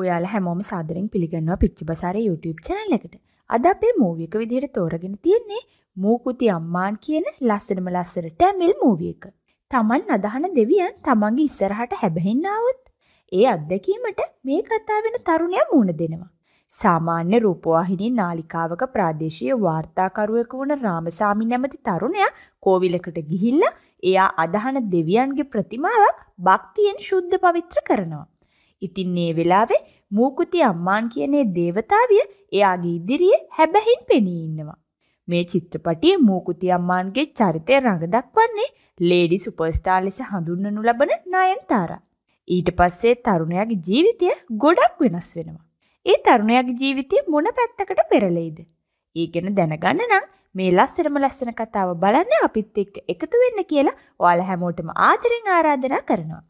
ඔයාල හැමෝම සාදරෙන් පිළිගන්නවා පිච්චිබසාර YouTube channel එකට. අද අපේ මූවි එක විදිහට තෝරගෙන තියෙන්නේ මූකුති අම්මාන් කියන ලස්සනම ලස්සන ටැමිල් මූවි එක. Taman අදහන දෙවියන් Tamanගේ ඉස්සරහට හැබෙන්න ඒ අත්දැකීමට මේ කතා වෙන තරුණයා මුණ දෙනවා. සාමාන්‍ය රූපවාහිනී නාලිකාවක ප්‍රාදේශීය වාර්තාකරුවෙක වුණ රාමසාමි නැමැති තරුණයා කෝවිලකට ගිහිල්ලා එයා අදහන දෙවියන්ගේ ප්‍රතිමාවක් භක්තියෙන් ශුද්ධ පවිත්‍ර කරනවා. ඉතින් ඒ වෙලාවේ මූකුති අම්මාන් කියනේ දේවතාවිය එයාගේ ඉදිරියේ හැබැහින් පෙනී ඉන්නවා. මේ චිත්‍රපටියේ මූකුති අම්මාන්ගේ චරිතය රඟ දක්වන්නේ ලේඩි සුපර්ස්ටාර් ලෙස හඳුන්වනු ලබන නයන්තාරා. ඊට පස්සේ තරුණයාගේ ජීවිතය ගොඩක් වෙනස් වෙනවා. ඒ තරුණයාගේ ජීවිතය මොන පැත්තකට පෙරලෙයිද? ඒ ගැන දැනගන්න නම් මේ ලස්සනම ලස්සන කතාව බලන්න අපිත් එක්ක එකතු වෙන්න කියලා ඔයාලා හැමෝටම ආදරෙන් ආරාධනා කරනවා.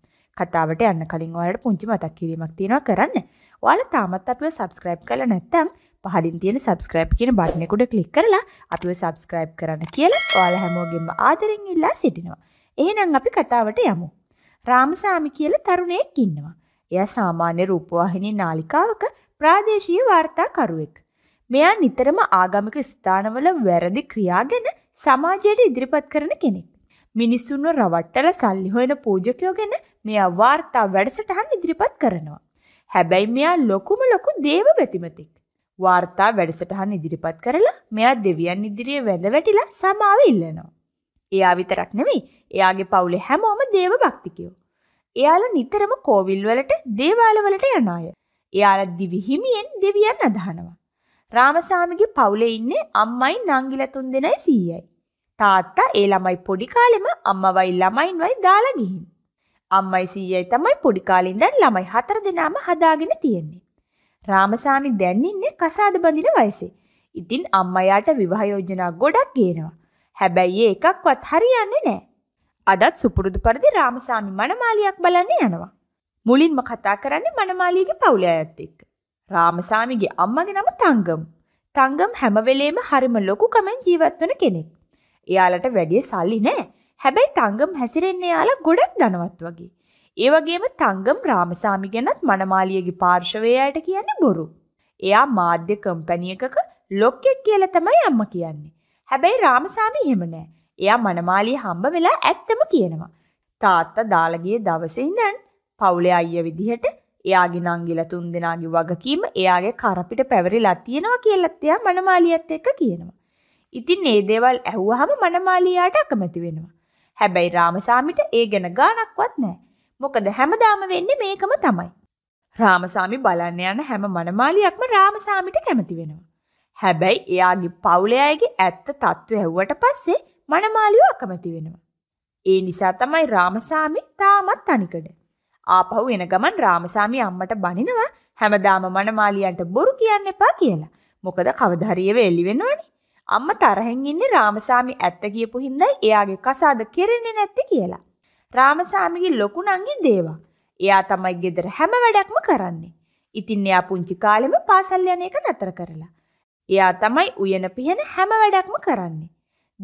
කතාවට යන්න කලින් ඔයාලට පුංචි මතක් කිරීමක් තියෙනවා කරන්න. ඔයාලා තාමත් අපිව subscribe කරලා නැත්නම් පහලින් තියෙන subscribe කියන බටන් එකට ක්ලික් කරලා අපිව subscribe කරන්න කියලා ඔයාලා හැමෝගෙම ආදරෙන් ඉල්ලා සිටිනවා. එහෙනම් අපි කතාවට යමු. රාමසාමි කියලා තරුණයෙක් ඉන්නවා. එයා සාමාන්‍ය රූපවාහිනී නාලිකාවක ප්‍රාදේශීය වාර්තාකරුවෙක්. මෙයා නිතරම ආගමික ස්ථානවල වැරදි ක්‍රියා ගැන සමාජයට ඉදිරිපත් කරන කෙනෙක්. මිනිස්සුන්ව රවට්ටල සල්ලි හොයන පූජකයෝ ගැන මෙයා වාර්තා වැඩසටහන් ඉදිරිපත් කරනවා. හැබැයි මෙයා ලොකුම ලොකු දේව බැතිමතෙක්. වාර්තා වැඩසටහන් ඉදිරිපත් කරලා මෙයා දෙවියන් ඉදිරියේ වැඳ වැටිලා සමාව ඉල්ලනවා. එයා විතරක් නෙමෙයි එයාගේ පවුලේ හැමෝම දේව භක්තිකයෝ. එයාලා නිතරම කෝවිල් වලට දේවාල වලට යන අය. එයාලා දිවි හිමියෙන් දෙවියන් අදහනවා. රාමසාමිගේ පවුලේ ඉන්නේ අම්මයි නංගිලා තුන්දෙනයි සීයයි. තාත්තා ඒ ළමයි පොඩි කාලෙම අම්මවයි ළමයින්වයි දාලා ගිහින්. අම්මයි සීයයි තමයි පොඩි කාලින් දැන් ළමයි හතර දෙනාම හදාගෙන තියෙන්නේ. රාමසාමි දැන් ඉන්නේ කසාද බඳින වයසේ. ඉතින් අම්මයාට විවාහ යෝජනා ගොඩක් ගේනවා. හැබැයි ඒ එකක්වත් හරියන්නේ නැහැ. අදත් සුපුරුදු පරිදි රාමසාමි මනමාලියක් බලන්න යනවා. මුලින්ම කතා කරන්නේ මනමාලියගේ පවුලේ අයත් එක්ක. රාමසාමිගේ අම්මගේ නම තංගම්. තංගම් හැම වෙලේම හරිම ලොකු කමෙන් ජීවත් වෙන කෙනෙක්. එයාලට වැඩි සල්ලි නැහැ. හැබැයි තංගම් හැසිරෙන්නේ යාලා ගොඩක් ධනවත් වගේ. ඒ වගේම තංගම් රාමසාමි ගැනත් මනමාලියගේ පාර්ශවයේ අයට කියන්නේ බොරු. එයා මාධ්‍ය කම්පැනියකක ලොක්කෙක් කියලා තමයි අම්මා කියන්නේ. හැබැයි රාමසාමි එහෙම නෑ. එයා මනමාලිය හම්බ වෙලා ඇත්තම කියනවා. තාත්තා දාලා දවසේ ඉඳන් පවුලේ අයියා විදිහට එයාගේ නංගිලා තුන්දෙනාගේ වගකීම එයාගේ කරපිට පැවරිලා තියෙනවා කියලත් එයා මනමාලියත් එක්ක කියනවා. ඉතින් මේ දේවල් ඇහුවහම මනමාලියාට අකමැති වෙනවා. හැබැයි රාමසාමිට ඒ ගැන ගාණක්වත් නැහැ. මොකද හැමදාම වෙන්නේ මේකම තමයි. රාමසාමි බලන්න යන හැම මනමාලියක්ම රාමසාමිට කැමති වෙනවා. හැබැයි එයාගේ පවුලේ අයගේ ඇත්ත తත්ව ඇහුවට පස්සේ මනමාලියෝ අකමැති වෙනවා. ඒ නිසා තමයි රාමසාමි තාමත් තනිකඩ. ආපහු එන ගමන් රාමසාමි අම්මට බනිනවා හැමදාම මනමාලියන්ට බොරු කියන්න එපා කියලා. මොකද කවදාහරි ඒව එළි වෙනවනේ. අම්ම තරහෙන් ඉන්නේ රාමසාමි ඇත්ත කියපු හින්දා එයාගේ කසාද කෙරෙන්නේ නැත්තේ කියලා. රාමසාමිගේ ලොකු නංගි දේවා. එයා තමයි ගෙදර හැම වැඩක්ම කරන්නේ. ඉතින් එයා පුංචි කාලෙම පාසල් යන එක නතර කරලා. එයා තමයි උයන පිහන හැම වැඩක්ම කරන්නේ.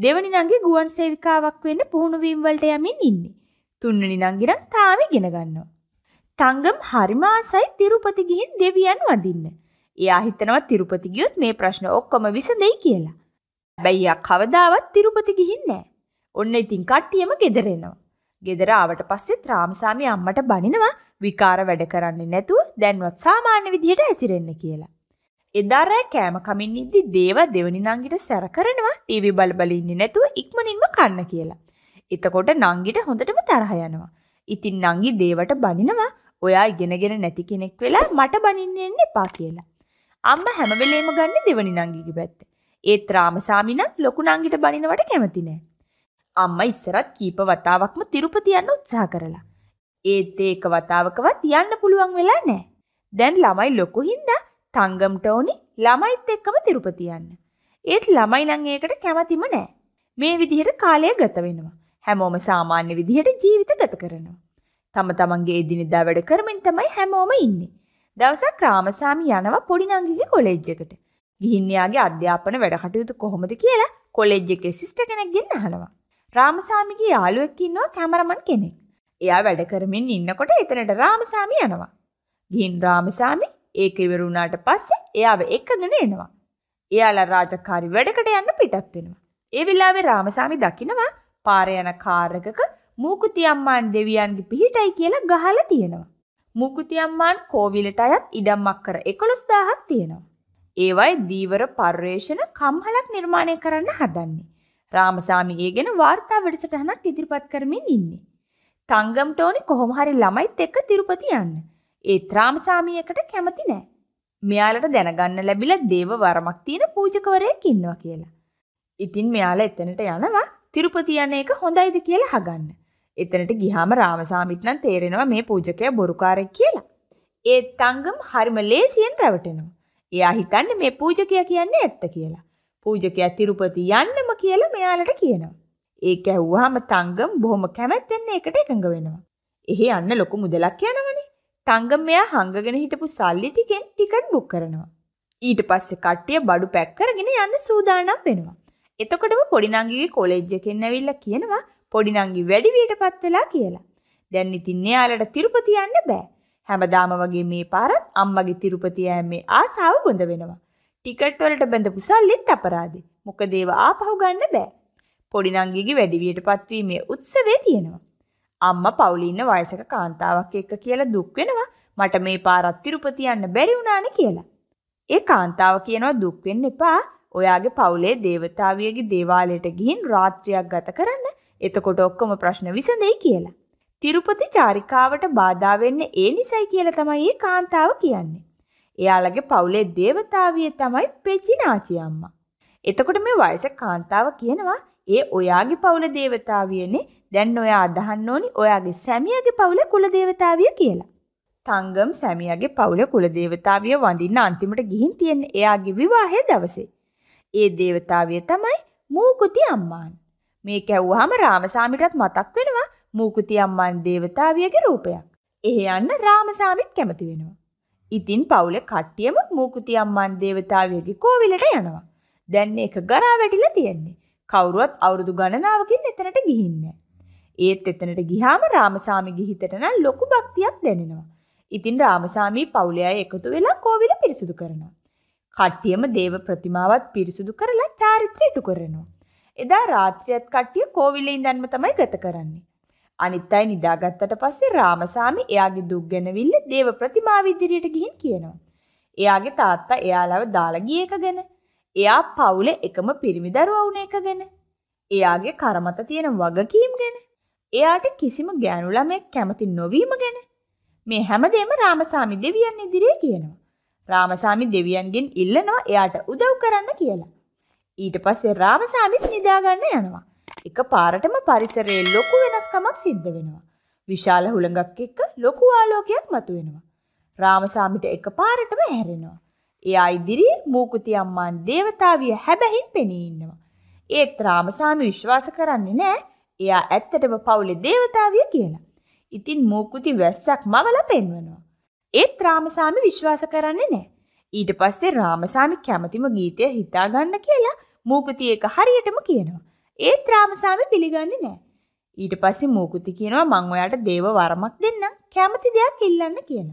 දෙවනි නංගි ගුවන් සේවිකාවක් වෙන්න පුහුණු වීම වලට යමින් ඉන්නේ. තුන්වෙනි නංගි නම් තාම ඉගෙන ගන්නවා. තංගම් හරිම ආසයි තිරුපති ගිහින් දෙවියන් වදින්න. එයා හිතනවා තිරුපති ගියොත් මේ ප්‍රශ්න ඔක්කොම විසඳෙයි කියලා. හැබැයියා කවදාවත් තිරුපති ගිහින්නෑ. ඔන්න ඉතින් කට්ටියම ගෙදරෙනවා. ගෙදරාවට පස්සේ ත්‍රාමසාමි අම්මට බනිනවා විකාර වැඩ කරන්නේ නැතුව දැන්වත් සාමාන්‍ය විදිහට ඇසිරෙන්න කියලා. එදා රෑ කෑම කමින් ඉද්දි දේව දෙවනි නංගිට සැර කරනවා ටීවී බල බල ඉන්නේ නැතුව ඉක්මනින්ම කන්න කියලා. එතකොට නංගිට හොඳටම තරහ යනවා. ඉතින් නංගි දේවට බනිනවා ඔයා ඉගෙනගෙන නැති කෙනෙක් වෙලා මට බනින්න එන්න එපා කියලා. අම්මා හැම වෙලේම ගන්නේ දෙවනි නංගිගේ පැත්තේ. ඒත් රාමසාමිනන් ලොකු නංගිට බනිනවට කැමති නෑ. අම්මා ඉස්සරත් කීප වතාවක්ම තිරුපති යන්න උත්සාහ කරලා. ඒත් ඒක වතාවකවත් යන්න පුළුවන් වෙලා නෑ. දැන් ළමයි ලොකු හින්දා තංගම්ට ඕනි ළමයිත් එක්කම තිරුපති යන්න. ඒත් ළමයි නම් ඒකට කැමතිම නෑ. මේ විදිහට කාලය ගත වෙනවා. හැමෝම සාමාන්‍ය විදිහට ජීවිත ගත කරනවා. තම තමන්ගේ එදිනෙදා වැඩ කරමින් තමයි හැමෝම ඉන්නේ. දවසක් රාමසාමි යනවා පොඩි නංගිගේ කොලෙජ් එකට. ගිහින් එයාගේ අධ්‍යාපන වැඩ කටයුතු කොහොමද කියලා කොලෙජ් එකේ සිස්ටර් කෙනෙක්ගෙන් අහනවා. රාමසාමිගේ යාළුවෙක් ඉන්නවා කැමරමන් කෙනෙක්. එයා වැඩ කරමින් ඉන්නකොට එතනට රාමසාමි යනවා. ගිහින් රාමසාමි ඒක ඉවර වුණාට පස්සේ එයාව එක්කගෙන එනවා. එයාලා රාජකාරි වැඩකට යන්න පිටත් වෙනවා. ඒ වෙලාවේ රාමසාමි දකිනවා පාර යන කාර් එකක මූකුති අම්මාන් දෙවියන්ගේ පිහිටයි කියලා ගහලා තියෙනවා. මූකුති අම්මාන් කෝවිලට අයත් ඉඩම්මක් කර 11000ක් තියෙනවා. ඒවයි දීවර පර්යේෂණ කම්හලක් නිර්මාණය කරන්න හදන්නේ. රාමසාමිගේ ගැන වාර්තා වැඩසටහනක් ඉදිරිපත් කරමින් ඉන්නේ. තංගම් ටෝනි කොහොම හරි ළමයිත් එක්ක තිරුපති යන්න. ඒත් රාමසාමියකට කැමති නෑ. මෙයාලට දැනගන්න ලැබිලා දේව වරමක් තියෙන පූජකවරයෙක් ඉන්නවා කියලා. ඉතින් මෙයාලා එතනට යනවා තිරුපති යන එක හොඳයිද කියලා හගන්න. එතනට ගිහාම රාමසාමිට නම් තේරෙනවා මේ පූජකයා බොරුකාරයෙක් කියලා. ඒත් තංගම් හරිම ලේසියෙන් රැවටෙනවා. එයා හිතන්නේ මේ පූජකයා කියන්නේ ඇත්ත කියලා. පූජකයා තිරුපති යන්නම කියලා මෙයාලට කියනවා. ඒක ඇහුවාම තංගම් බොහොම කැමැත්තෙන් ඒකට එකඟ වෙනවා. එහි අන්න ලොකු මුදලක් යනවනේ. තංගම් මෙයා හංගගෙන හිටපු සල්ලි ටිකෙන් ටිකට් බුක් කරනවා. ඊට පස්සේ කට්ටිය බඩු පැක් කරගෙන යන්න සූදානම් වෙනවා. එතකොටම පොඩි නංගිගේ කොලෙජ් එකෙන් ඇවිල්ලා කියනවා පොඩි නංගි වැඩි වියටපත් වෙලා කියලා. දැන් ඉතින් එයාලට තිරුපති යන්න බෑ. හැමදාම වගේ මේ පාරත් අම්මගේ තිරුපති යෑමේ ආසාව බොඳ වෙනවා. ටිකට් වලට බඳපු සල්ලිත් අපරාදේ. මොකද ඒව ආපහු ගන්න බෑ. පොඩි නංගිගේ වැඩිවියට පත්වීමේ උත්සවය තියෙනවා. අම්මා පවුලින්න වයසක කාන්තාවක් එක්ක කියලා දුක් වෙනවා. මට මේ පාරත් තිරුපති යන්න බැරි වුණානේ කියලා. ඒ කාන්තාව කියනවා දුක් වෙන්න එපා. ඔයාගේ පවුලේ දේවතාවියගේ දේවාලයට ගිහින් රාත්‍රියක් ගත කරන්න. එතකොට ඔක්කොම ප්‍රශ්න විසඳෙයි කියලා. තිරුපති චාරිකාවට බාධා වෙන්න ඒ නිසයි කියලා තමයි ඒ කාන්තාව කියන්නේ. එයාලගේ පවුලේ දේවතාවිය තමයි පෙචිනාචි අම්මා. එතකොට මේ වයස කාන්තාව කියනවා ඒ ඔයාගේ පවුල දේවතාවියනේ දැන් ඔයා අදහන්න ඕනි ඔයාගේ සැමියාගේ පවුල කුල දේවතාවිය කියලා. තංගම් සැමියාගේ පවුල කුල දේවතාවිය වඳින්න අන්තිමට ගිහින් තියෙන එයාගේ විවාහය දවසේ. ඒ දේවතාවිය තමයි මූකුති අම්මාන්. මේ කැව්වහම රාමසාමිටත් මතක් වෙනවා මූකුති අම්මන් දේවතාවියගේ රූපයක්. එහෙ යන්න රාමසාමිත් කැමති වෙනවා. ඉතින් පවුලේ කට්ටියම මූකුති අම්මන් දේවතාවියගේ කෝවිලට යනවා. දැන් ඒක ගරා වැටිලා තියෙන්නේ. කවුරුවත් අවුරුදු ගණනාවකින් එතනට ගිහින්නේ ඒත් එතනට ගිහාම රාමසාමිගේ හිතට නම් ලොකු භක්තියක් දැනෙනවා. ඉතින් රාමසාමී පවුලේ අය එකතු වෙලා කෝවිල පිරිසිදු කරනවා. කට්ටියම දේව ප්‍රතිමාවත් පිරිසිදු කරලා චාරිත්‍රය ඉටු කරනවා. එදා රාත්‍රියත් කට්ටිය කෝවිලේ ඉඳන්ම තමයි ගත කරන්නේ. අනිත් අය නිදාගත්තට පස්සේ රාමසාමි එයාගේ දුක් ගැනවිල්ල දේව ප්‍රතිමාව ඉදිරියට ගිහින් කියනවා. එයාගේ තාත්තා එයාලව දාලා ගිය එක ගැන. එයා පවුලේ එකම පිරිමි දරුවා වුණ එක ගැන. එයාගේ කරමත තියෙන වගකීම් ගැන. එයාට කිසිම ගෑනු ළමෙක් කැමති නොවීම ගැන. මේ හැමදේම රාමසාමි දෙවියන් ඉදිරියේ කියනවා. රාමසාමි දෙවියන්ගෙන් ඉල්ලනවා එයාට උදව් කරන්න කියලා. ඊට පස්සේ රාමසාමිත් නිදාගන්න යනවා. එක පාරටම පරිසරයේ ලොකු වෙනස්කමක් සිද්ධ වෙනවා. විශාල හුළඟක් එක්ක ලොකු ආලෝකයක් මතුවෙනවා. රාමසාමිට එක පාරටම හැරෙනවා. එයා ඉදිරියේ මූකුති අම්මාන් දේවතාවිය හැබැහින් පෙනී ඉන්නවා. ඒත් රාමසාමි විශ්වාස කරන්නේ නැහැ. එයා ඇත්තටම පවුලේ දේවතාවිය කියලා. ඉතින් මූකුති වැස්සක් මවලා පෙන්වනවා. ඒත් රාමසාමි විශ්වාස කරන්නේ නැහැ. ඊට පස්සේ රාමසාමි කැමතිම ගීතය හිතාගන්න කියලා මූකුති එක හරියටම කියනවා. ඒත් රාමසාමි පිළිගන්නේ නෑ. ඊට පස්සේ මූකුති කියනවා මං ඔයාට දේව වරමක් දෙන්නම් කැමති දෙයක් ඉල්ලන්න කියන.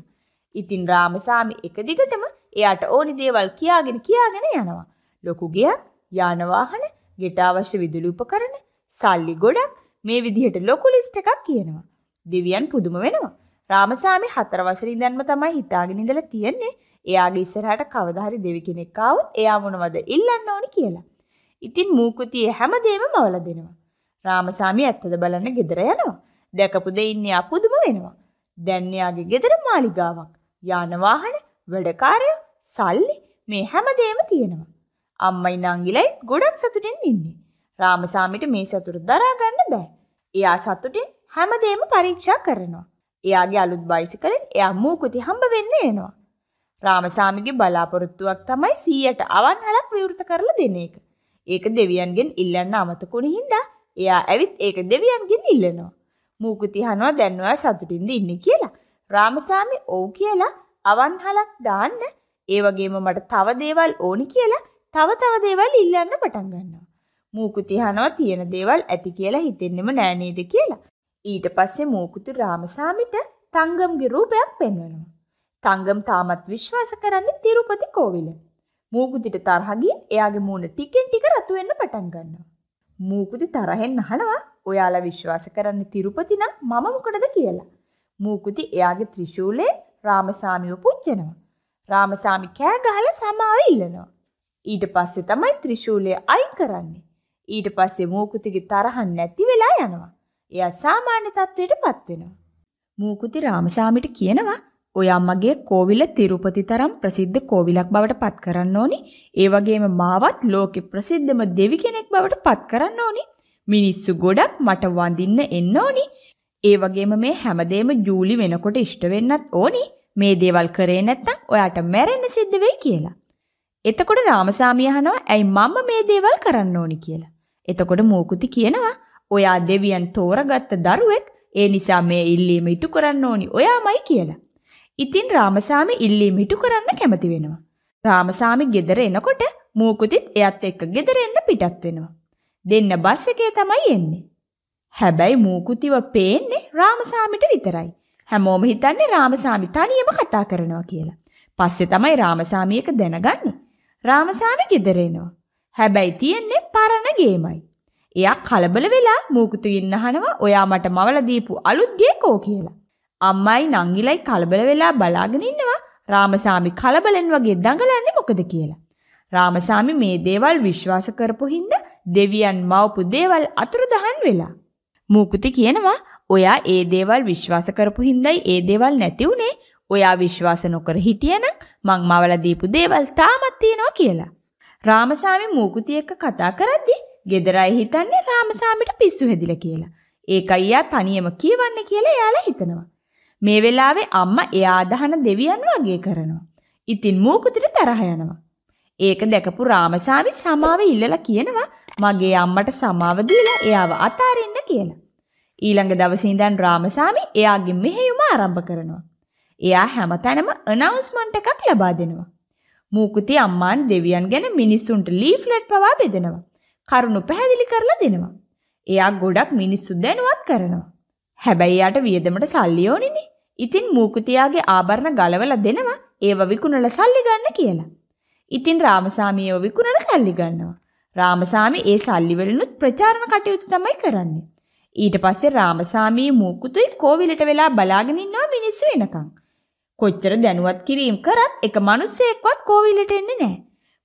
ඉතින් රාමසාමි එක දිගටම එයාට ඕනි දේවල් කියාගෙන කියාගෙන යනවා. ලොකු ගයක්, යාන වාහන, ගෙට අවශ්‍ය විදුලි උපකරණ, සල්ලි ගොඩක් මේ විදිහට ලොකු ලිස්ට් එකක් කියනවා. දෙවියන් පුදුම වෙනවා. රාමසාමි හතර වසරේ ඉඳන්ම තමයි හිතාගෙන ඉඳලා තියෙන්නේ. එයාගේ ඉස්සරහට කවදා හරි දෙවි කෙනෙක් ආවොත් එයා මොනවද ඉල්ලන්න ඕනි කියලා. ඉතින් මූකුතිය හැමදේම මවල දෙනවා. රාමසාමි ඇත්තද බලන්න ගෙදර යනවා. දැකපු දෙ ඉන්නේ අපුදුම වෙනවා. දැන් එයාගේ ගෙදර මාලිගාවක්, යාන වාහන, වැඩකාරයෝ, සල්ලි මේ හැමදේම තියෙනවා. අම්මයි නංගිලයි ගොඩක් සතුටින් ඉන්නේ. රාමසාමිට මේ සතුට දරා ගන්න බෑ. එයා සතුටින් හැමදේම පරීක්ෂා කරනවා. එයාගේ අලුත් බයිසිකලෙන් එයා මූකුති හම්බ වෙන්න එනවා. රාමසාමිගේ බලාපොරොත්තුවක් තමයි 100ට අවන්හලක් විවෘත කරලා දෙන එක. ඒක දෙවියන්ගෙන් ඉල්ලන්න අමතක වුණ හින්දා එයා ඇවිත් ඒක දෙවියන්ගෙන් ඉල්ලනවා. මූකුති අහනවා දැන් ඔයා සතුටින්ද ඉන්නේ කියලා. රාමසාමි ඔව් කියලා අවන්හලක් දාන්න ඒ වගේම මට තව දේවල් ඕනි කියලා තව තව දේවල් ඉල්ලන්න පටන් ගන්නවා. මූකුති අහනවා තියෙන දේවල් ඇති කියලා හිතෙන්නෙම නෑ නේද කියලා. ඊට පස්සේ මූකුතු රාමසාමිට තංගම්ගේ රූපයක් පෙන්වනවා. තංගම් තාමත් විශ්වාස කරන්නේ තිරුපති කෝවිල. මූකුතිට තරහගින් එයාගේ මූුණ ටිකෙන් ටික රතුවෙන්න පටන් ගන්නවා. මූකුති තරහෙන් අහනවා ඔයාලා විශ්වාස කරන්න තිරුපතිනම් මම මොකටද කියලා. මූකුති එයාගේ ත්‍රිශූලේ රාමසාමිව පුච්චනවා. රාමසාමි කෑ ගහලා සමාව ඉල්ලනවා. ඊට පස්සේ තමයි ත්‍රිශූලය අයින් කරන්නේ. ඊට පස්සේ මූකුතිගේ තරහන් නැති වෙලා යනවා. එයා සාමාන්‍ය තත්ත්වයට පත්වෙනවා. මූකුති රාමසාමිට කියනවා ඔය අම්මගේ කෝවිල තිරුපති තරම් ප්‍රසිද්ධ කෝවිලක් බවට පත් කරන්න ඕනි. ඒ වගේම මාවත් ලෝකෙ ප්‍රසිද්ධම දෙවි කෙනෙක් බවට පත් කරන්න ඕනි. මිනිස්සු ගොඩක් මට වඳින්න එන්න ඕනි. ඒ වගේම මේ හැමදේම ජූලි වෙනකොට ඉෂ්ට වෙන්නත් ඕනි. මේ දේවල් කරේ නැත්නම් ඔයාට මැරෙන්න සිද්ධ වෙයි කියලා. එතකොට රාමසාමි අහනවා ඇයි මම මේ දේවල් කරන්න ඕනි කියලා. එතකොට මූකුති කියනවා ඔයා දෙවියන් තෝරගත්ත දරුවෙක් ඒ නිසා මේ ඉල්ලීම ඉටු කරන්න ඕනි ඔයාමයි කියලා. ඉතින් රාමසාමි ඉල්ලීම ඉටු කරන්න කැමති වෙනවා. රාමසාමි ගෙදර එනකොට මූකුතිත් එයත් එක්ක ගෙදර එන්න පිටත් වෙනවා. දෙන්න බස් එකේ තමයි එන්නේ. හැබැයි මූකුතිව පේන්නේ රාමසාමිට විතරයි. හැමෝම හිතන්නේ රාමසාමි තනියම කතා කරනවා කියලා. පස්සේ තමයි රාමසාමි එක දැනගන්නේ. රාමසාමි ගෙදර එනවා. හැබැයි තියෙන්නේ පරණ ගේමයි. එයා කලබල වෙලා මූකුතුගෙන් අහනවා ඔයා මට මවලා දීපු අලුත් ගේ කෝ කියලා. අම්මයි නංගිලයි කලබල වෙලා බලාගෙන ඉන්නවා රාමසාමි කලබලෙන් වගේ දඟලන්නේ මොකද කියලා. රාමසාමි මේ දේවල් විශ්වාස කරපු හින්දා දෙවියන් මවපු දේවල් අතුරුදහන් වෙලා. මූකුති කියනවා ඔයා ඒ දේවල් විශ්වාස කරපු හින්දායි ඒ දේවල් නැති උනේ. ඔයා විශ්වාස නොකර හිටියනම් මං මවලා දීපු දේවල් තාමත් තියෙනවා කියලා. රාමසාමි මූකුති එක්ක කතා කරද්දී ගෙදරයි හිතන්නේ රාමසාමිට පිස්සු හැදිලා කියලා. ඒකයි යා තනියම කියවන්න කියලා එයාලා හිතනවා. මේ වෙලාවේ අම්මා එයා දහන දෙවියන් වගේ කරනවා. ඉතින් මූකුතිට තරහ යනවා. ඒක දැකපු රාමසාමි සමාව ඉල්ලලා කියනවා මගේ අම්මට සමාව දීලා එයාව අතාරින්න කියලා. ඊළඟ දවසේ ඉඳන් රාමසාමි එයාගේ මෙහෙයුම ආරම්භ කරනවා. එයා හැමතැනම අනවුන්ස්මන්ට් එකක් ලබා දෙනවා. මූකුති අම්මාන් දෙවියන් ගැන මිනිස්සුන්ට ලීෆ්ලට් පවා බෙදෙනවා. කරුණු පැහැදිලි කරලා දෙනවා. එයා ගොඩක් මිනිස්සු දැනුවත් කරනවා. හැබැයි යාට වියදමට සල්ලි ඕනිනේ. ඉතින් මූකුතියාගේ ආභරණ ගලවලා දෙනවා ඒව විකුණලා සල්ලි ගන්න කියලා. ඉතින් රාමසාමි ඒව විකුණලා සල්ලි ගන්නවා. රාමසාමි ඒ සල්ලි වලිනුත් ප්‍රචාරණ කටයුතු තමයි කරන්නේ. ඊට පස්සේ රාමසාමි මූකුතුයි කෝවිලට වෙලා බලාගෙන ඉන්නවා මිනිස්සු එනකන්. කොච්චර දැනුවත් කිරීම කරත් එක මිනිස්සෙක්වත් කෝවිලට එන්නේ නැහැ.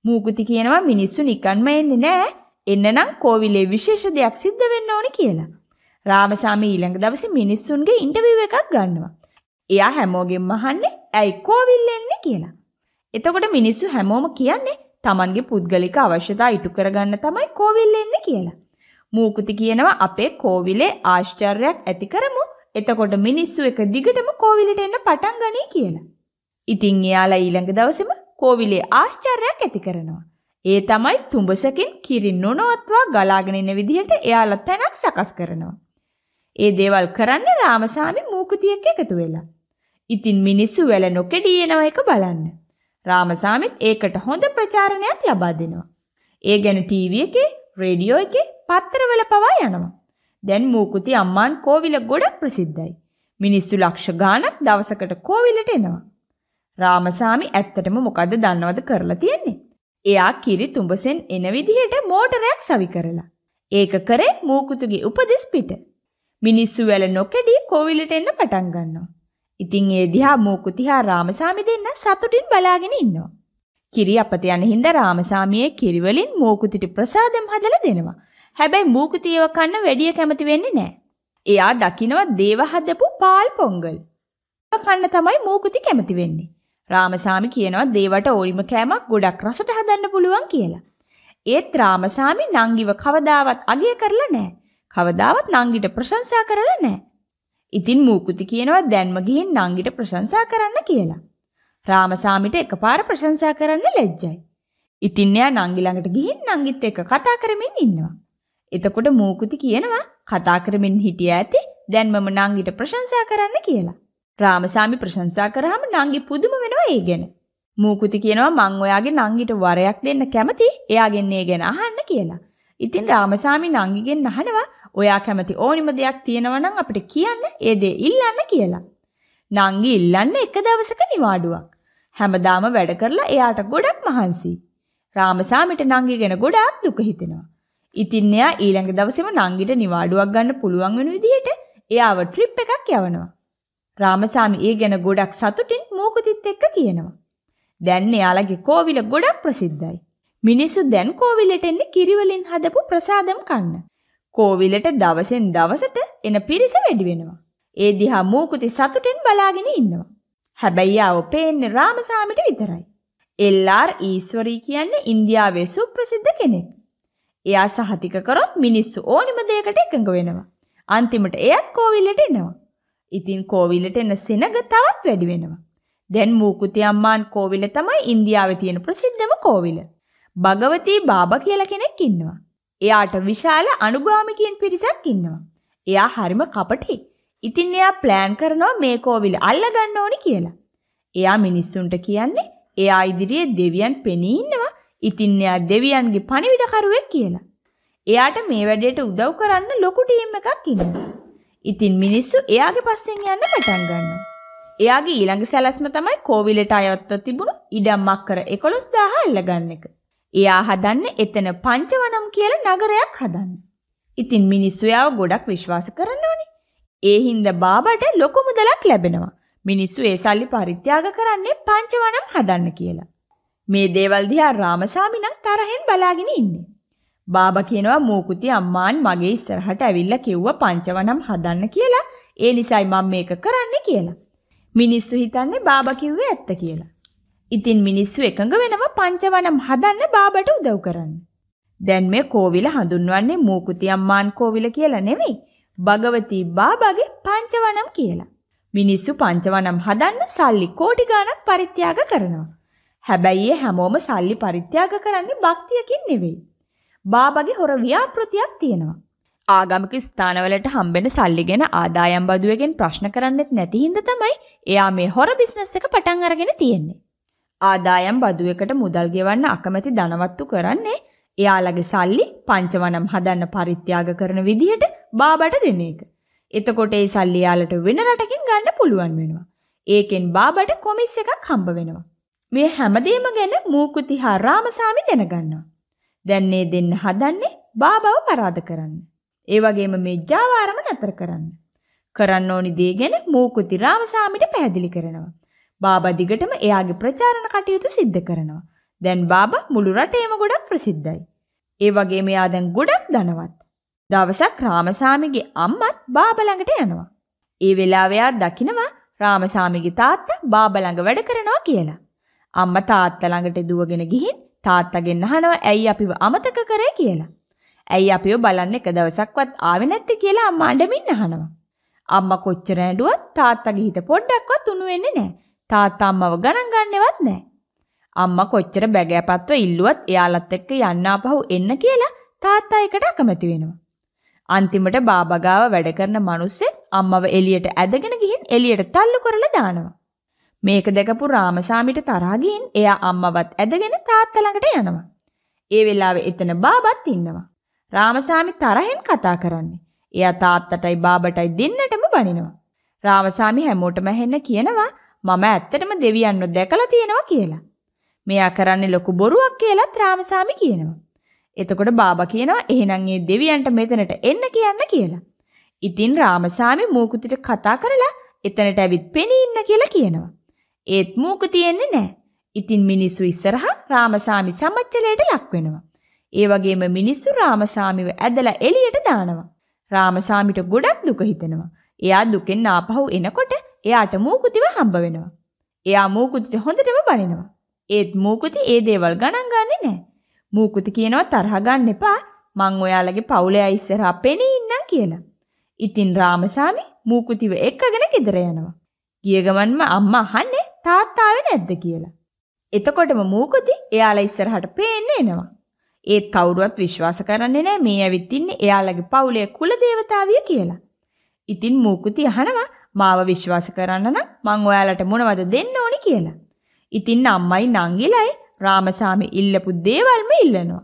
මූකුති කියනවා මිනිස්සු නිකන්ම එන්නේ නැහැ. එන්න නම් කෝවිලේ විශේෂ දෙයක් සිද්ධ වෙන්න ඕනේ කියලා. රාමසාමි ඊළඟ දවසේ මිනිස්සුන්ගේ ඉන්ටර්විව් එකක් ගන්නවා. එයා හැමෝගෙන්ම අහන්නේ ඇයි කෝවිල් එන්නේ කියලා. එතකොට මිනිස්සු හැමෝම කියන්නේ Tamanගේ පුද්ගලික අවශ්‍යතා ඉටු කරගන්න තමයි කෝවිල් එන්නේ කියලා. මූකුති කියනවා අපේ කෝවිලේ ආශ්චර්යයක් ඇති කරමු. එතකොට මිනිස්සු එක දිගටම කෝවිලට එන්න පටන් ගනී කියලා. ඉතින් එයාලා ඊළඟ දවසේම කෝවිලේ ආශ්චර්යයක් ඇති කරනවා. ඒ තමයි තුඹසකින් කිරි නොනවත්වා ගලාගෙන ඉන විදිහට එයාලා තැනක් සකස් කරනවා. ඒ දේවල් කරන්න රාමසාමි මූකුතියක් එකතු වෙලා. ඉතින් මිනිස්සු වැල නොකෙඩී එනවා එක බලන්න. රාමසාමිත් ඒකට හොඳ ප්‍රචාරණයක් ලබා දෙනවා. ඒ ගැන ටීවී එකේ, රේඩියෝ එකේ, පත්තරවල පවා යනවා. දැන් මූකුති අම්මාන් කෝවිල ගොඩක් ප්‍රසිද්ධයි. මිනිස්සු ලක්ෂ ගාණක් දවසකට කෝවිලට එනවා. රාමසාමි ඇත්තටම මොකද දන්නවද කරලා තියෙන්නේ? එයා කිරි තුඹසෙන් එන විදිහට මෝටරයක් සවි කරලා. ඒක කරේ මූකුතුගේ උපදෙස් පිට. මිනිස්සු වැල නොකඩී කෝවිලට එන්න පටන් ගන්නවා. ඉතින් ඒ දිහා මූකුති හා රාමසාමි දෙන්න සතුටින් බලාගෙන ඉන්නවා. කිරි අපත යන හින්දා රාමසාමියේ කිරි වලින් මූකුතිට ප්‍රසාදම් හදලා දෙනවා. හැබැයි මූකුතියව කන්න වැඩිය කැමති වෙන්නේ නැහැ. එයා දකිනවා දේව හදපු පාල් පොංගල්. කන්න තමයි මූකුති කැමති වෙන්නේ. රාමසාමි කියනවා දේවට ඕරිම කෑමක් ගොඩක් රසට හදන්න පුළුවන් කියලා. ඒත් රාමසාමි නංගිව කවදාවත් අගය කරලා නැහැ. කවදාවත් නංගිට ප්‍රශංසා කරලා නැහැ. ඉතින් මූකුති කියනවා දැන්ම ගිහින් නංගිට ප්‍රශංසා කරන්න කියලා. රාමසාමිට එකපාර ප්‍රශංසා කරන්න ලැජ්ජයි. ඉතින් එයා නංගි ළඟට ගිහින් නංගිත් එක්ක කතා කරමින් ඉන්නවා. එතකොට මූකුති කියනවා කතා කරමින් හිටිය ඇති දැන් මම නංගිට ප්‍රශංසා කරන්න කියලා. රාමසාමි ප්‍රශංසා කරාම නංගි පුදුම වෙනවා ඒ ගැන. මූකුති කියනවා මං ඔයාගේ නංගිට වරයක් දෙන්න කැමති එයාගෙන් ඒ ගැන අහන්න කියලා. ඉතින් රාමසාමි නංගිගෙන් අහනවා ඔයා කැමති ඕනිම දෙයක් තියෙනවා නම් අපිට කියන්න ඒ දේ ඉල්ලන්න කියලා. නංගි ඉල්ලන්න එක දවසක නිවාඩුවක්. හැමදාම වැඩ කරලා එයාට ගොඩක් මහන්සි. රාමසාමිට නංගි ගැන ගොඩාක් දුක හිතෙනවා. ඉතින් එයා ඊළඟ දවසේම නංගිට නිවාඩුවක් ගන්න පුළුවන් වෙන විදිහට එයාව ට්‍රිප් එකක් යවනවා. රාමසාමි ඒ ගැන ගොඩක් සතුටින් මූකුතිත් එක්ක කියනවා. දැන් එයාලගේ කෝවිල ගොඩක් ප්‍රසිද්ධයි. මිනිස්සු දැන් කෝවිලට එන්නේ කිරි වලින් හදපු ප්‍රසාදම් කන්න. කෝවිලට දවසෙන් දවසට එන පිරිස වැඩි වෙනවා. ඒ දිහා මූකුති සතුටෙන් බලාගෙන ඉන්නවා. හැබැයි ආව පේන්නේ රාමසාමිට විතරයි. එල්ආර් ඊස්වරී කියන්නේ ඉන්දියාවේ සුප්‍රසිද්ධ කෙනෙක්. එයා සහතික කරොත් මිනිස්සු ඕනෙම දෙයකට එකඟ වෙනවා. අන්තිමට එයත් කෝවිලට එනවා. ඉතින් කෝවිලට එන සෙනග තවත් වැඩි වෙනවා. දැන් මූකුති අම්මාන් කෝවිල තමයි ඉන්දියාවේ තියෙන ප්‍රසිද්ධම කෝවිල. භගවතී බාබා කියලා කෙනෙක් ඉන්නවා. එයාට විශාල අනුගාමිකයන් පිරිසක් ඉන්නවා. එයා හරිම කපටි. ඉතින් එයා ප්ලෑන් කරනවා මේ කෝවිල අල්ලගන්න ඕනි කියලා. එයා මිනිස්සුන්ට කියන්නේ එයා ඉදිරියේ දෙවියන් පෙනී ඉන්නවා. ඉතින් එයා දෙවියන්ගේ පණිවිඩකරුවෙක් කියලා. එයාට මේ වැඩේට උදව් කරන්න ලොකු ටීම් එකක් ඉන්නවා. ඉතින් මිනිස්සු එයාගේ පස්සෙන් යන්න පටන් ගන්නවා. එයාගේ ඊළඟ සැලැස්ම තමයි කෝවිලට අයවත්ව තිබුණු ඉඩම්මක් කර 11000 අල්ලගන්න එක. එයා හදන්නේ එතන පංචවනම් කියලා නගරයක් හදන්න. ඉතින් මිනිස්සු යාව ගොඩක් විශ්වාස කරනවනේ. ඒ හින්දා බාබට ලොකු මුදලක් ලැබෙනවා. මිනිස්සු ඒ සල්ලි පරිත්‍යාග කරන්නේ පංචවනම් හදන්න කියලා. මේ දේවල් දිහා රාමසාමි නම් තරහෙන් බලාගෙන ඉන්නේ. බාබා කියනවා මූකුති අම්මාන් මගේ ඉස්සරහට ඇවිල්ලා කිව්වා පංචවනම් හදන්න කියලා. ඒ නිසයි මම මේක කරන්න කියලා. මිනිස්සු හිතන්නේ බාබා කිව්වේ ඇත්ත කියලා. ඉතින් මිනිස්සු එකඟ වෙනවා පංචවනම් හදන්න බාබට උදව් කරන්න. දැන් මේ කෝවිල හඳුන්වන්නේ මූකුති අම්මාන් කෝවිල කියලා නෙවෙයි. භගවති බාබගේ පංචවනම් කියලා. මිනිස්සු පංචවනම් හදන්න සල්ලි කෝටි ගාණක් පරිත්‍යාග කරනවා. හැබැයි හැමෝම සල්ලි පරිත්‍යාග කරන්නේ භක්තියකින් නෙවෙයි. බාබගේ හොර ව්‍යාපෘතියක් තියෙනවා. ආගමික ස්ථානවලට හම්බෙන සල්ලි ගැන ආදායම් බදුවගෙන් ප්‍රශ්න කරන්නෙත් නැති හින්දා තමයි එයා මේ හොර බිස්නස් එක පටන් අරගෙන තියෙන්නේ. ආදායම් බදුවකට මුදල් ගෙවන්න අකමැති ධනවත්තු කරන්නේ එයාලගේ සල්ලි පංචවනම් හදන්න පරිත්‍යාග කරන විදිහට බාබට දෙන එක. එතකොට ඒ සල්ලි යාලට වෙන රටකින් ගන්න පුළුවන් වෙනවා. ඒකෙන් බාබට කොමිස් එකක් හම්බ වෙනවා. මේ හැමදේම ගැන මූකුති හා රාමසාමි දැනගන්නවා. දැන් මේ දෙන්න හදන්නේ බාබව පරාද කරන්න. ඒ වගේම මේ ජාවාරම නතර කරන්න. කරන්න ඕනි දේ ගැන මූකුති රාමසාමිට පැහැදිලි කරනවා. බාබා දිගටම එයාගේ ප්‍රචාරණ කටයුතු සිද්ධ කරනවා. දැන් බාබා මුළු රටේම ගොඩක් ප්‍රසිද්ධයි. ඒ වගේම එයා දැන් ගොඩක් ධනවත්. දවසක් රාමසාමිගේ අම්මත් බාබා ළඟට යනවා. ඒ වෙලාවේ එයා දකිනවා රාමසාමිගේ තාත්තා බාබා ළඟ වැඩ කරනවා කියලා. අම්මා තාත්තා ළඟට දුවගෙන ගිහින් තාත්තගෙන් අහනවා ඇයි අපිව අමතක කරේ කියලා. ඇයි අපිව බලන්න එක දවසක්වත් ආවේ නැත්තේ කියලා අම්මා අඬමින් අහනවා. අම්මා කොච්චර ඇඬුවත් තාත්තගේ හිත පොඩ්ඩක්වත් උණු වෙන්නේ නැහැ. තාත්තා අම්මව ගණන් ගන්නෙවත් නැහැ. අම්මා කොච්චර බැගෑපත්ව ඉල්ලුවත් එයාලත් එක්ක යන්න ආපහු එන්න කියලා තාත්තා එකට අකමැති වෙනවා. අන්තිමට බාබා ගාව වැඩ කරන මිනිස්සෙක් අම්මව එළියට ඇදගෙන ගිහින් එළියට තල්ලු කරලා දානවා. මේක දැකපු රාමසාමිට තරහා ගින් එයා අම්මවත් ඇදගෙන තාත්තා ළඟට යනවා. ඒ වෙලාවේ එතන බාබත් ඉන්නවා. රාමසාමි තරහෙන් කතා කරන්නේ. එයා තාත්තටයි බාබටයි දෙන්නටම බනිනවා. රාමසාමි හැමෝටම ඇහෙන්න කියනවා මම ඇත්තටම දෙවියන්ව දැකලා තියෙනවා කියලා. මෙයා කරන්නේ ලොකු බොරුවක් කියලාත් රාමසාමි කියනවා. එතකොට බාබා කියනවා එහෙනම් ඒ දෙවියන්ට මෙතනට එන්න කියන්න කියලා. ඉතින් රාමසාමි මූකුතිට කතා කරලා එතනට ඇවිත් පෙනී ඉන්න කියලා කියනවා. ඒත් මූකු තියෙන්නේ නැහැ. ඉතින් මිනිස්සු ඉස්සරහා රාමසාමි සමච්චලයට ලක් වෙනවා. ඒ වගේම මිනිස්සු රාමසාමිව ඇදලා එළියට දානවා. රාමසාමිට ගොඩක් දුක හිතෙනවා. එයා දුකෙන් ආපහු එනකොට එයාට මූකුතිව හම්බ වෙනවා. එයා මූකුතිට හොඳටම බනිනවා. ඒත් මූකුති ඒ දේවල් ගණන් ගන්නේ නැහැ. මූකුති කියනවා තරහ ගන්න එපා. මං ඔයාලගේ පවුලේ ඉස්සරහා පෙනී ඉන්නම් කියලා. ඉතින් රාමසාමි මූකුතිව එක්කගෙන ගෙදර යනවා. ගිය ගමන්ම අම්මා අහන්නේ තාත්තාවේ නැද්ද කියලා. එතකොටම මූකුති එයාලා ඉස්සරහට පේන්න එනවා. ඒත් කවුරුවත් විශ්වාස කරන්නේ නැහැ මේ ඇවිත් ඉන්නේ එයාලගේ පවුලේ කුල දේවතාවිය කියලා. ඉතින් මූකුති අහනවා මාව විශ්වාස කරන්න නම් මං ඔයාලට මොනවද දෙන්න ඕනි කියලා. ඉතින් අම්මයි නංගිලයි රාමසාමි ඉල්ලපු දේවල්ම ඉල්ලනවා.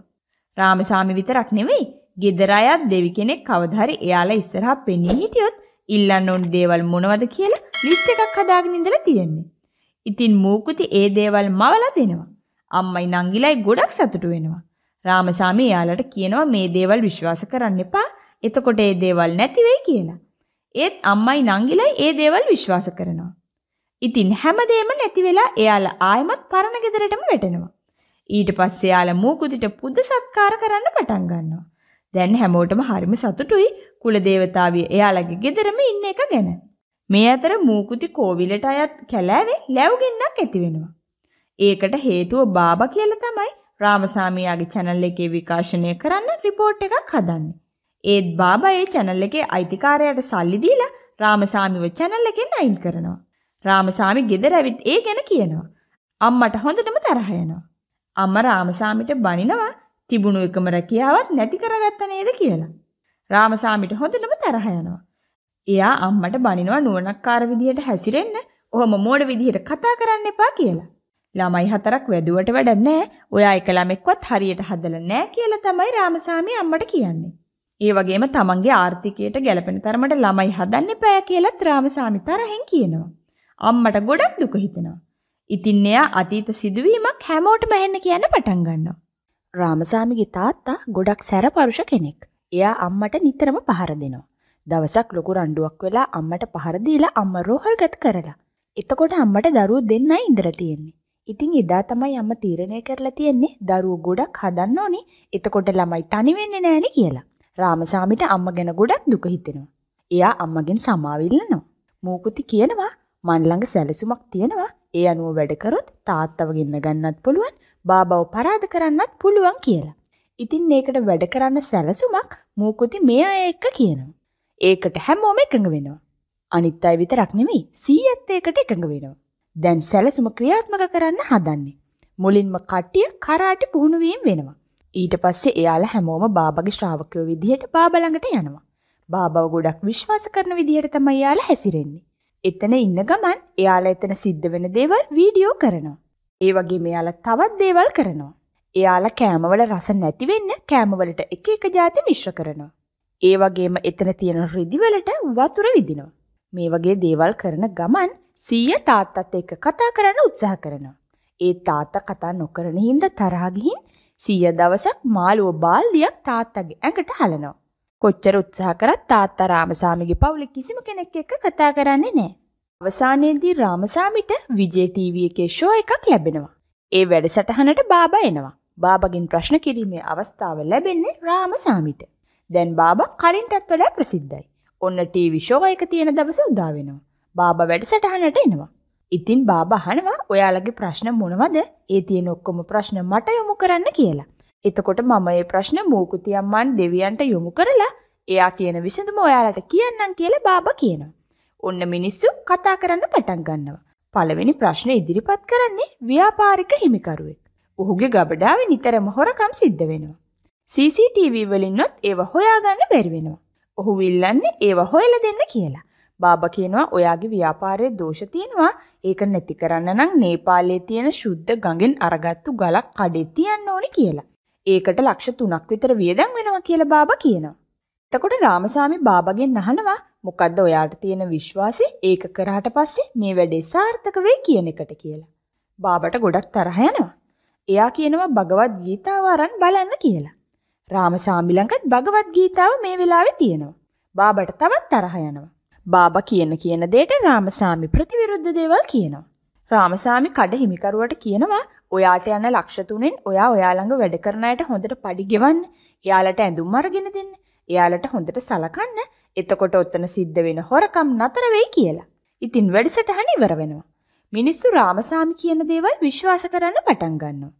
රාමසාමි විතරක් නෙවෙයි, ගෙදර අයත් දෙවි කෙනෙක් කවදාහරි එයාලා ඉස්සරහා පෙනී හිටියොත් ඉල්ලන්න ඕන දේවල් මොනවද කියලා ලිස්ට් එකක් හදාගෙන ඉඳලා තියෙන්නේ. ඉතින් මූකුති ඒ දේවල් මවලා දෙනවා. අම්මයි නංගිලයි ගොඩක් සතුටු වෙනවා. රාමසාමි එයාලට කියනවා මේ දේවල් විශ්වාස කරන්න එපා. එතකොට ඒ දේවල් නැති වෙයි කියලා. ඒත් අම්මයි නංගිලයි ඒ දේවල් විශ්වාස කරනවා. ඉතින් හැමදේම නැති වෙලා එයාලා ආයෙමත් පරණ ගෙදරටම වැටෙනවා. ඊට පස්සේ එයාලා මූකුදිට පුද සත්කාර කරන්න පටන් ගන්නවා. දැන් හැමෝටම හරිම සතුටුයි කුලදේවතාවිය එයාලගේ ගෙදරම ඉන්න එක ගැන. මේ අතර මූකුති කෝවිලට අයත් කැලෑවේ ලැබුගින්නක් ඇති වෙනවා. ඒකට හේතුව බාබා කියලා තමයි රාමසාමියාගේ channel එකේ විකාශනය කරන්න report එකක් හදන්නේ. ඒත් බාබා ඒ channel එකේ අයිතිකාරයාට සල්ලි දීලා රාමසාමිව channel එකෙන් අයින් කරනවා. රාමසාමි ගෙදර ඇවිත් ඒ ගැන කියනවා. අම්මට හොඳටම තරහ යනවා. අම්මා රාමසාමිට බනිනවා තිබුණු එකම රැකියාවත් නැති කරගත්ත නේද කියලා. රාමසාමිට හොඳටම තරහ යනවා. එයා අම්මට බනිනවා නුවණක්කාර විදියට හැසිරෙන්න, ඔහොම මෝඩ විදියට කතා කරන්න එපා කියලා. ළමයි හතරක් වැදුවට වැඩක් නැහැ. ඔයා එක ළමෙක්වත් හරියට හදලා නැහැ කියලා තමයි රාමසාමි අම්මට කියන්නේ. ඒ වගේම තමන්ගේ ආර්ථිකයට ගැලපෙන තරමට ළමයි හදන්න එපා කියලත් රාමසාමි තරහෙන් කියනවා. අම්මට ගොඩක් දුක හිතෙනවා. ඉතින් එයා අතීත සිදුවීමක් හැමෝටම ඇහෙන්න කියන්න පටන් ගන්නවා. රාමසාමිගේ තාත්තා ගොඩක් සැරපරුෂ කෙනෙක්. එයා අම්මට නිතරම පහර දෙනවා. දවසක් ලොකු රණ්ඩුවක් වෙලා අම්මට පහර දීලා අම්ම රෝහල්ගත කරලා. එතකොට අම්මට දරුවෝ දෙන්නයි ඉඳලා තියෙන්නේ. ඉතින් එදා තමයි අම්ම තීරණය කරලා තියෙන්නේ දරුවෝ ගොඩක් හදන්න ඕනි. එතකොට ළමයි තනි වෙන්නේ නෑනේ කියලා. රාමසාමිට අම්මා ගැන ගොඩක් දුක හිතෙනවා. එයා අම්මගෙන් සමාව ඉල්ලනවා. මූකුති කියනවා මන් ළඟ සැලසුමක් තියෙනවා. ඒ අනුව වැඩ කරොත් තාත්තව ගෙන්න ගන්නත් පුළුවන්, බාබාව පරාද කරන්නත් පුළුවන් කියලා. ඉතින් මේකට වැඩ කරන්න සැලසුමක් මූකුති මේ අය එක්ක කියනවා. ඒකට හැමෝම එකඟ වෙනවා. අනිත් අය විතරක් නෙමෙයි 100ත් ඒකට එකඟ වෙනවා. දැන් සැලසුම ක්‍රියාත්මක කරන්න හදන්නේ. මුලින්ම කට්ටිය කරාටි පුහුණුවීම් වෙනවා. ඊට පස්සේ එයාලා හැමෝම බාබගේ ශ්‍රාවකයෝ විදිහට බාබා ළඟට යනවා. බාබාව ගොඩක් විශ්වාස කරන විදිහට තමයි එයාලා හැසිරෙන්නේ. එතන ඉන්න ගමන් එයාලා එතන සිද්ධ වෙන දේවල් වීඩියෝ කරනවා. ඒ වගේම එයාලා තවත් දේවල් කරනවා. එයාලා කෑමවල රස නැති වෙන්න කෑමවලට එක එක જાති මිශ්‍ර කරනවා. ඒ වගේම එතන තියෙන රිදිවලට වතුර විදිනවා. මේ වගේ දේවල් කරන ගමන් සීය තාත්තත් එක්ක කතා කරන්න උත්සාහ කරනවා. ඒ තාත්තා කතා නොකරන හින්දා තරහා ගිහින් සිය දවසක් මාළුව බාල්දියක් තාත්තගේ ඇඟට හලනවා. කොච්චර උත්සාහ කරත් තාත්තා රාමසාමිගේ පවුලේ කිසිම කෙනෙක් එක්ක කතා කරන්නේ නැහැ. අවසානයේදී රාමසාමිට විජේ ටීවී එකේ ෂෝ එකක් ලැබෙනවා. ඒ වැඩසටහනට බාබා එනවා. බාබගෙන් ප්‍රශ්න කිරීමේ අවස්ථාව ලැබෙන්නේ රාමසාමිට. දැන් බාබා කලින්ටත් වඩා ප්‍රසිද්ධයි. ඔන්න ටීවී ෂෝ එක තියෙන දවස උදා වෙනවා. බාබා වැඩසටහනට එනවා. ඉතින් බාබ අහනවා ඔයාලගේ ප්‍රශ්න මොනවද ඒ තියෙන ඔක්කොම ප්‍රශ්න මට යොමු කරන්න කියලා. එතකොට මම ඒ ප්‍රශ්න මූකුති අම්මන් දෙවියන්ට යොමු කරලා එයා කියන විසඳුම ඔයාලට කියන්නම් කියලා බාබා කියනවා. ඔන්න මිනිස්සු කතා කරන්න පටන් ගන්නවා. පළවෙනි ප්‍රශ්න ඉදිරිපත් කරන්නේ ව්‍යාපාරික හිමිකරුවෙක්. ඔහුගේ ගබඩාවේ නිතරම හොරකම් සිද්ධ වෙනවා. CCTV වලින්වත් ඒව හොයාගන්න බැරි වෙනවා. ඔහු විල්ලන්නේ ඒව හොයලා දෙන්න කියලා. බාබා කියනවා ඔයාගේ ව්‍යාපාරයේ දෝෂ තියෙනවා. ඒක නැති කරන්න නම් නේපාලයේ තියෙන ශුද්ධ ගඟෙන් අරගත්තු ගලක් කඩේ තියන්න ඕනි කියලා. ඒකට ලක්ෂ 3ක් විතර වියදම් වෙනවා කියලා බාබා කියනවා. එතකොට රාමසාමි බාබගෙන් අහනවා මොකද්ද ඔයාට තියෙන විශ්වාසය ඒක කරාට පස්සේ මේ වැඩේ සාර්ථක වෙයි කියන එකට කියලා. බාබට ගොඩක් තරහ යනවා. එයා කියනවා භගවත් ගීතාව අරන් බලන්න කියලා. රාමසාමි ළඟත් භගවත් ගීතාව මේ වෙලාවේ තියෙනවා. බාබට තවත් තරහ යනවා. බාබා කියන කියන දෙයට රාමසාමි ප්‍රතිවිරුද්ධ දේවල් කියනවා. රාමසාමි කඩ හිමිකරුවට කියනවා ඔයාට යන ලක්ෂ තුනෙන් ඔයා ඔයා ළඟ වැඩ කරන අයට හොඳට padi ගෙවන්න, එයාලට ඇඳුම් අරගෙන දෙන්න, එයාලට හොඳට සලකන්න. එතකොට ඔතන සිද්ධ වෙන හොරකම් නතර වෙයි කියලා. ඉතින් වැඩසටහන ඉවර වෙනවා. මිනිස්සු රාමසාමි කියන දේවල් විශ්වාස කරන්න පටන් ගන්නවා.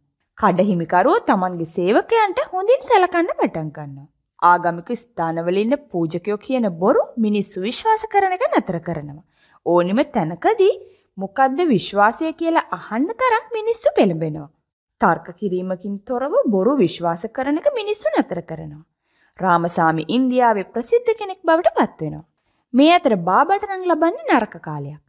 කඩ හිමිකරුවෝ Tamanගේ සේවකයන්ට හොඳින් සලකන්න පටන් ගන්නවා. ආගමික ස්ථානවල ඉන්න පූජකයෝ කියන බොරු මිනිස්සු විශ්වාස කරන එක නතර කරනවා. ඕනිම තැනකදී මොකද්ද විශ්වාසය කියලා අහන්න තරම් මිනිස්සු පෙළඹෙනවා. තර්ක කිරීමකින් තොරව බොරු විශ්වාස කරන එක මිනිස්සු නතර කරනවා. රාමසාමි ඉන්දියාවේ ප්‍රසිද්ධ කෙනෙක් බවට පත් වෙනවා. මේ අතර බාබට නම් ලබන්නේ නරක කාලයක්.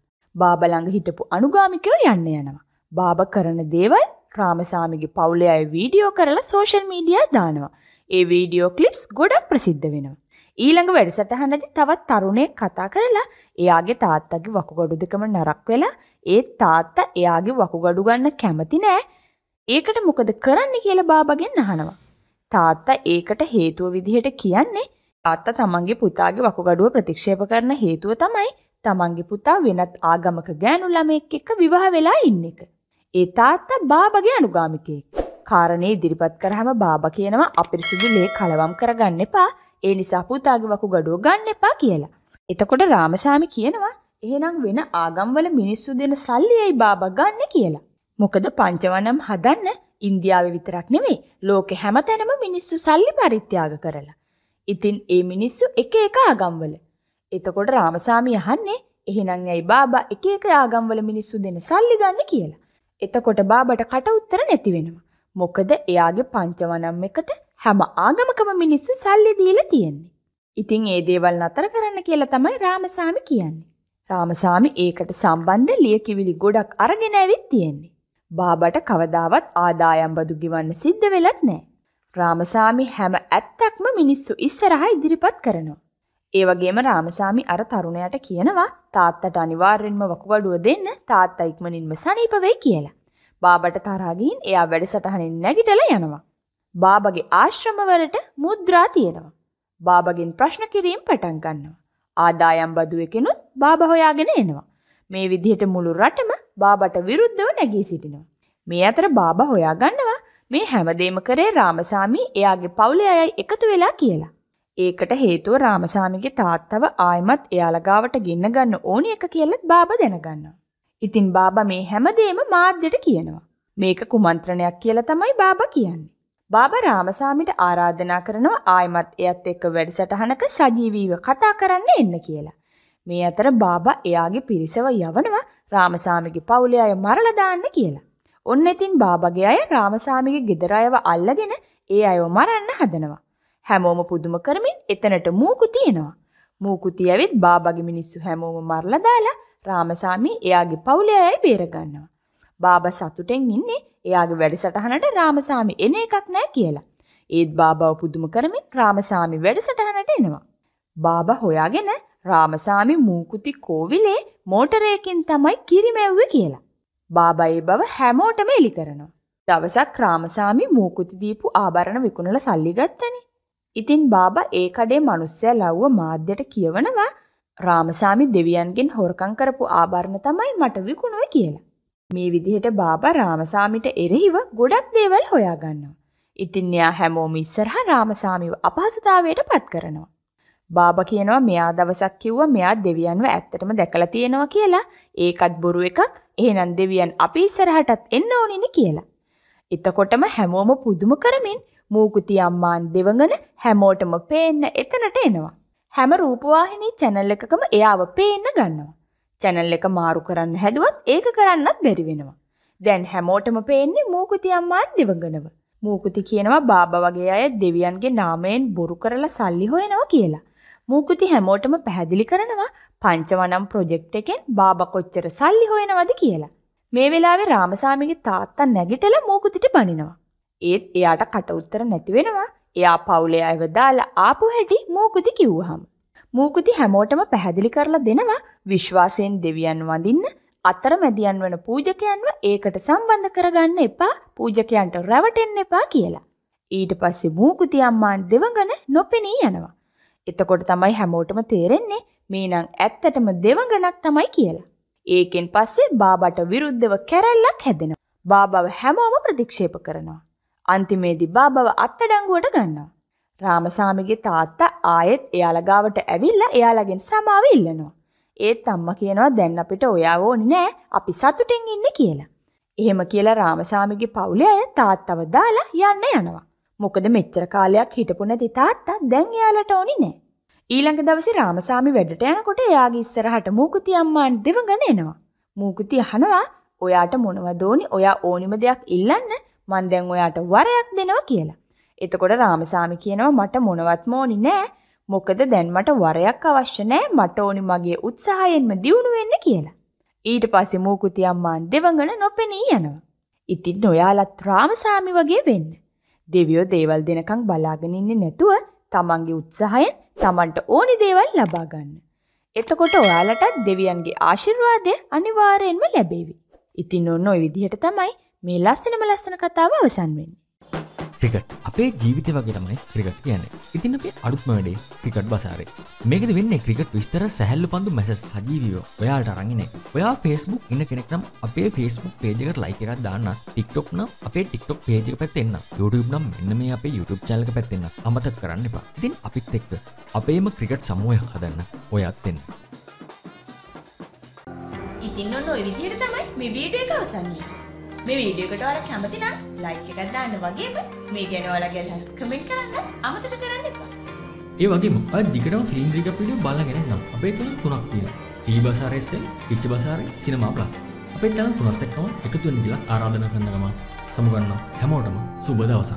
බාබා ළඟ හිටපු අනුගාමිකයෝ යන්න යනවා. බාබා කරන දේවල් රාමසාමිගේ පවුලේ අය වීඩියෝ කරලා සෝෂල් මීඩියා දානවා. ඒ වීඩියෝ කලිප්ස් ගොඩක් ප්‍රසිද්ධ වෙනවා. ඊළඟ වැඩසටහනදි තවත් තරුණය කතා කරලා එයාගේ තාත්තගේ වකුගඩු දෙකම නරක් වෙලා ඒ තාත්තා එයාගේ වකුගඩු ගන්න කැමති නෑ. ඒකට මොකද කරන්න කියලා බාබගෙන් අහනවා. තාත්තා ඒකට හේතුව විදිහට කියන්නේ තාත්තා තමන්ගේ පුතාගේ වකුගඩුව ප්‍රතික්ෂේප කරන හේතුව තමයි තමන්ගේ පුතා වෙනත් ආගමක ගෑනු ළමයෙක් එක්ක විවාහ වෙලා ඉන්න එක. ඒ තාත්තා බාබගේ අනුගාමිකයෙක්. කාරණේ ඉදිරිපත් කරහම බාබා කියනවා අපිරිසුදු ලේ කලවම් කරගන්න එපා. ඒ නිසා පුතාගේ වකු ගඩුව ගන්න එපා කියලා. එතකොට රාමසාමි කියනවා එහෙනම් වෙන ආගම්වල මිනිස්සු දෙන සල්ලියයි බාබා ගන්න කියලා. මොකද පංචවනම් හදන්න ඉන්දියාවේ විතරක් නෙමෙයි ලෝකෙ හැමතැනම මිනිස්සු සල්ලි පරිත්‍යාග කරලා. ඉතින් ඒ මිනිස්සු එක එක ආගම්වල. එතකොට රාමසාමි අහන්නේ එහෙනම් ඇයි බාබා එක එක ආගම්වල මිනිස්සු දෙන සල්ලි ගන්න කියලා. එතකොට බාබට කට උත්තර නැති වෙනවා. මොකද එයාගේ පංචවනම් එකට හැම ආගමකම මිනිස්සු සල්ලි දීලා තියෙන්නේ. ඉතින් ඒ දේවල් නතර කරන්න කියලා තමයි රාමසාමි කියන්නේ. රාමසාමි ඒකට සම්බන්ධ ලියකිවිලි ගොඩක් අරගෙන ඇවිත් තියෙන්නේ. බාබට කවදාවත් ආදායම් බදු ගෙවන්න සිද්ධ වෙලත් නැහැ. රාමසාමි හැම ඇත්තක්ම මිනිස්සු ඉස්සරහා ඉදිරිපත් කරනවා. ඒ වගේම රාමසාමි අර තරුණයට කියනවා තාත්තට අනිවාර්යෙන්ම වකුගඩුව දෙන්න තාත්තා ඉක්මනින්ම සනීප වෙයි කියලා. බාබට තරාගින් එයා වැඩසටහනින් නැගිටලා යනවා. බාබගේ ආශ්‍රමවලට මුද්‍රා තියෙනවා. බාබගෙන් ප්‍රශ්න කිරීම පටන් ගන්නවා. ආදායම් බදුවකෙනුත් බාබ හොයාගෙන එනවා. මේ විදිහට මුළු රටම බාබට විරුද්ධව නැගී සිටිනවා. මේ අතර බාබ හොයාගන්නවා මේ හැමදේම කරේ රාමසාමි එයාගේ පවුලේ අයයි එකතු වෙලා කියලා. ඒකට හේතුව රාමසාමිගේ තාත්තව ආයමත් එයාලා ගාවට ගෙන්න ගන්න ඕනි එක කියලත් බාබ දැනගන්නවා. ඉතින් බාබා මේ හැමදේම මාධ්‍යට කියනවා. මේක කුමන්ත්‍රණයක් කියලා තමයි බාබා කියන්නේ. බාබා රාමසාමිට ආරාධනා කරනවා ආයමත් එයත් එක්ක වැඩසටහනක සජීවීව කතා කරන්න එන්න කියලා. මේ අතර බාබා එයාගේ පිරිසව යවනවා රාමසාමිගේ පවුලේ අය මරලා දාන්න කියලා. ඔන්න ඉතින් බාබාගේ අය රාමසාමිගේ ගෙදර අයව අල්ලගෙන ඒ අයව මරන්න හදනවා. හැමෝම පුදුම කරමින් එතනට මූකු තියෙනවා. මූකුති ඇවිත් බාබාගේ මිනිස්සු හැමෝම මරලා දාලා රාමසාමි එයාගේ පවුලේ අය බේරගන්නවා. බාබා සතුටෙන් ඉන්නේ එයාගේ වැඩසටහනට රාමසාමි එන එකක් නෑ කියලා. ඒත් බාබාව පුදුම කරමින් රාමසාමි වැඩසටහනට එනවා. බාබා හොයාගෙන රාමසාමි මූකුති කෝවිලේ මෝටරයකින් තමයි කිරිමැව්වේ කියලා. බාබා ඒ බව හැමෝටම එලි කරනවා. දවසක් රාමසාමි මූකුති දීපු ආභරණ විකුණලා සල්ලි ගත්තනේ. ඉතින් බාබා ඒ කඩේ මිනිස්සයා ලව්ව මාධ්‍යට කියවනවා රාමසාමි දෙවියන්ගෙන් හොරකං කරපු ආභරණ තමයි මට විකුණුව කියලා. මේ විදිහට බාබා රාමසාමිට එරෙහිව ගොඩක් දේවල් හොයාගන්නවා. ඉතින් එයා හැමෝම ඉස්සරහා රාමසාමිව අපහසුතාවයට පත් කරනවා. බාබා කියනවා මෙයා දවසක් කිව්වා මෙයා දෙවියන්ව ඇත්තටම දැකලා තියෙනවා කියලා. ඒකත් බොරු එකක්. එහෙනම් දෙවියන් අපි ඉස්සරහටත් එන්න ඕනිනේ කියලා. එතකොටම හැමෝම පුදුම කරමින් මූකුති අම්මාන් දෙවඟන හැමෝටම පේන්න එතනට එනවා. හැම රූපවාහිනී channel එකකම එයාව පේන්න ගන්නවා. channel එක මාරු කරන්න හැදුවත් ඒක කරන්නත් බැරි වෙනවා. දැන් හැමෝටම පේන්නේ මූකුති අම්මාන් දිවඟනව. මූකුති කියනවා බාබා වගේ අය දෙවියන්ගේ නාමයෙන් බොරු කරලා සල්ලි හොයනවා කියලා. මූකුති හැමෝටම පැහැදිලි කරනවා පංචවනම් ප්‍රොජෙක්ට් එකෙන් බාබා කොච්චර සල්ලි හොයනවද කියලා. මේ වෙලාවේ රාමසාමිගේ තාත්තා නැගිටලා මූකුතිට බනිනවා. ඒත් එයාට කට උත්තර නැති වෙනවා. එයා පවුලේ අයව දාලා ආපු හැටි මූකුති කිව්වහම. මූකුති හැමෝටම පැහැදිලි කරලා දෙනවා විශ්වාසයෙන් දෙවියන් වඳින්න අතරමැදියන් වන පූජකයන්ව ඒකට සම්බන්ධ කරගන්න එපා පූජකයන්ට රැවටෙන්න එපා කියලා. ඊට පස්සේ මූකුති අම්මාන් දෙවඟන නොපෙනී යනවා. එතකොට තමයි හැමෝටම තේරෙන්නේ මේනං ඇත්තටම දෙවඟනක් තමයි කියලා. ඒකෙන් පස්සේ බාබට විරුද්ධව කැරැල්ලක් හැදෙනවා. බාබව හැමෝම ප්‍රතික්ෂේප කරනවා. අන්තිමේදී බාබව අත්අඩංගුවට ගන්නවා. රාමසාමිගේ තාත්තා ආයෙත් එයාලා ගාවට ඇවිල්ලා එයාලගෙන් සමාව ඉල්ලනවා. ඒත් අම්මා කියනවා දැන් අපිට ඔයාව ඕනේ නෑ අපි සතුටින් ඉන්න කියලා. එහෙම කියලා රාමසාමිගේ පවුලේ අය තාත්තව දාලා යන්න යනවා. මොකද මෙච්චර කාලයක් හිටපු නැති තාත්තා දැන් එයාලට ඕනේ නෑ. ඊළඟ දවසේ රාමසාමි වැඩට යනකොට එයාගේ ඉස්සරහට මූකුති අම්මාන් දෙවගන එනවා. මූකුති අහනවා ඔයාට මොනවද ඕනි ඔයා ඕනිම දෙයක් ඉල්ලන්න මං දැන් ඔයාට වරයක් දෙනවා කියලා. එතකොට රාමසාමි කියනවා මට මොනවත්ම ඕනි නෑ. මොකද දැන් මට වරයක් අවශ්‍ය නෑ. මට ඕනි මගේ උත්සාහයෙන්ම දියුණු වෙන්න කියලා. ඊට පස්සේ මූකුති අම්මා දෙවඟන නොපෙනී යනවා. ඉතින් ඔයාලත් රාමසාමි වගේ වෙන්න. දෙවියෝ දේවල් දෙනකන් බලාගෙන ඉන්නේ නැතුව තමන්ගේ උත්සාහයෙන් තමන්ට ඕනි දේවල් ලබා ගන්න. එතකොට ඔයාලටත් දෙවියන්ගේ ආශිර්වාදය අනිවාර්යෙන්ම ලැබේවි. ඉතින් ඔන්න ඔය විදිහට තමයි මේ ලස්සනම ලස්සන කතාව අවසන් වෙන්නේ. ක්‍රිකට් අපේ ජීවිත වගේ තමයි ක්‍රිකට් කියන්න ඉතින් අපේ අඩුත්ම වැඩේ ක්‍රිකට් බසාරේ මේකද වෙන්න ක්‍රිකට් විස්තර සැහල්ලු පන්ඳු මැස සජීවියෝ ඔයාට අරගෙන ඔයා ෆේස්බුක් ඉන්න කෙනෙක් නම් අපේ ෆේස්බුක් පේජකට ලයික එකක් දාන්න ටික්ටොක් නම් අපේ ටික්ටොක් පේජක පැත්තෙන්න්න YouTube නම් මෙන්න මේ අපේ YouTube චලක පැත්තෙන්න්න අමතක් කරන්න එපා ඉතින් අපිත් එක්ක අපේම ක්‍රිකට් සමූහය හදන්න ඔයත්වෙන්න ඉතින් ඔන්න ඔය විදියට තමයි මේ වීඩියෝ එක අවසන් වෙන්නේ මේ වීඩියෝකට ඔයාලා කැමති නම් ලයික් එකක් දාන්න වගේම මේ ගැන ඔයාලගේ අදහස් කමෙන්ට් කරන්න අමතක කරන්න එපා. ඒ වගේම ඔයා දිගටම ෆිල්ම් රිකප් වීඩියෝ බලගෙන ඉන්නම්. අපේ තුල තුනක් තියෙනවා. ඊබසාර SL, ඉච්චබසාර, සිනමා ප්ලස්. අපේ channel තුනත් එක්කම එකතු වෙන්න කියලා ආරාධනා කරනවා. සමුගන්නවා. හැමෝටම සුබ දවසක්.